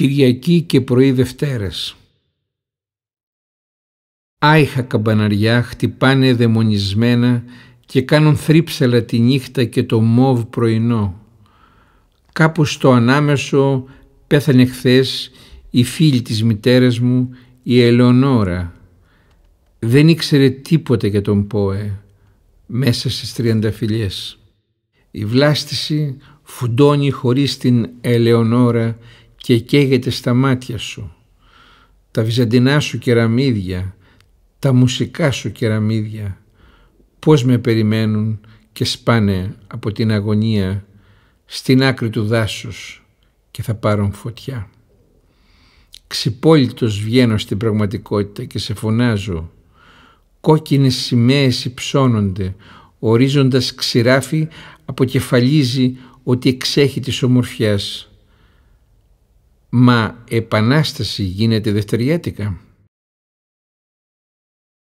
Κυριακή και πρωί Δευτέρες. Άιχα καμπαναριά χτυπάνε δαιμονισμένα και κάνουν θρύψαλα τη νύχτα και το μόβ πρωινό. Κάπου στο ανάμεσο πέθανε χθες η φίλη της μητέρας μου, η Ελεονόρα. Δεν ήξερε τίποτα για τον Πόε μέσα στις τριανταφυλιές. Η βλάστηση φουντώνει χωρίς την Ελεονόρα και καίγεται στα μάτια σου, τα βυζαντινά σου κεραμίδια, τα μουσικά σου κεραμίδια, πώς με περιμένουν και σπάνε από την αγωνία στην άκρη του δάσους και θα πάρουν φωτιά. Ξυπόλυτος βγαίνω στην πραγματικότητα και σε φωνάζω. Κόκκινες σημαίες υψώνονται, ορίζοντας ξηράφι αποκεφαλίζει ότι εξέχει της ομορφιάς Μα επανάσταση γίνεται δευτεριέτικα»